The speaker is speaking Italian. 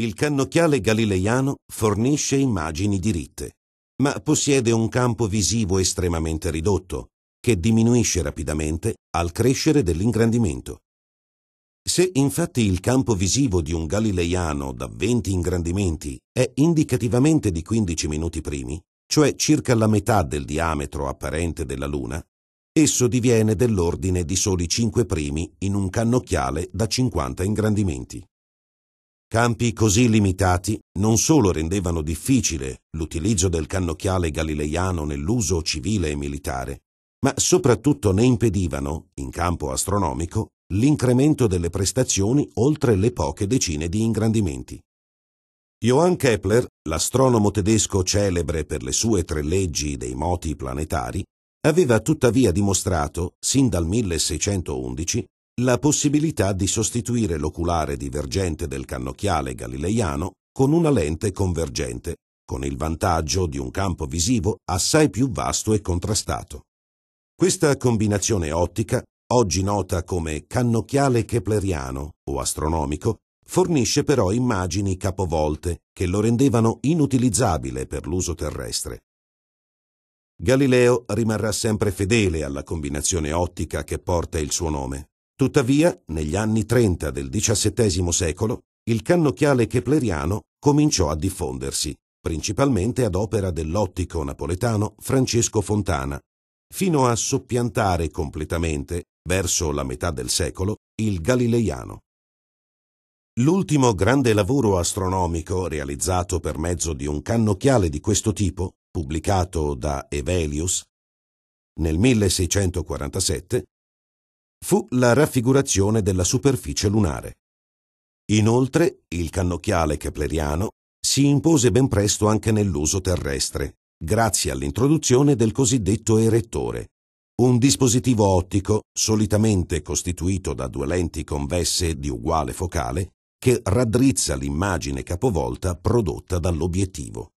Il cannocchiale galileiano fornisce immagini diritte, ma possiede un campo visivo estremamente ridotto, che diminuisce rapidamente al crescere dell'ingrandimento. Se infatti il campo visivo di un galileiano da 20 ingrandimenti è indicativamente di 15 minuti primi, cioè circa la metà del diametro apparente della Luna, esso diviene dell'ordine di soli 5 primi in un cannocchiale da 50 ingrandimenti. Campi così limitati non solo rendevano difficile l'utilizzo del cannocchiale galileiano nell'uso civile e militare, ma soprattutto ne impedivano, in campo astronomico, l'incremento delle prestazioni oltre le poche decine di ingrandimenti. Johann Kepler, l'astronomo tedesco celebre per le sue tre leggi dei moti planetari, aveva tuttavia dimostrato, sin dal 1611, la possibilità di sostituire l'oculare divergente del cannocchiale galileiano con una lente convergente, con il vantaggio di un campo visivo assai più vasto e contrastato. Questa combinazione ottica, oggi nota come cannocchiale kepleriano o astronomico, fornisce però immagini capovolte che lo rendevano inutilizzabile per l'uso terrestre. Galileo rimarrà sempre fedele alla combinazione ottica che porta il suo nome, Tuttavia, negli anni 30 del XVII secolo, il cannocchiale kepleriano cominciò a diffondersi, principalmente ad opera dell'ottico napoletano Francesco Fontana, fino a soppiantare completamente, verso la metà del secolo, il galileiano. L'ultimo grande lavoro astronomico realizzato per mezzo di un cannocchiale di questo tipo, pubblicato da Evelius, nel 1647 fu la raffigurazione della superficie lunare. Inoltre, il cannocchiale kepleriano si impose ben presto anche nell'uso terrestre, grazie all'introduzione del cosiddetto erettore, un dispositivo ottico solitamente costituito da due lenti convesse di uguale focale che raddrizza l'immagine capovolta prodotta dall'obiettivo.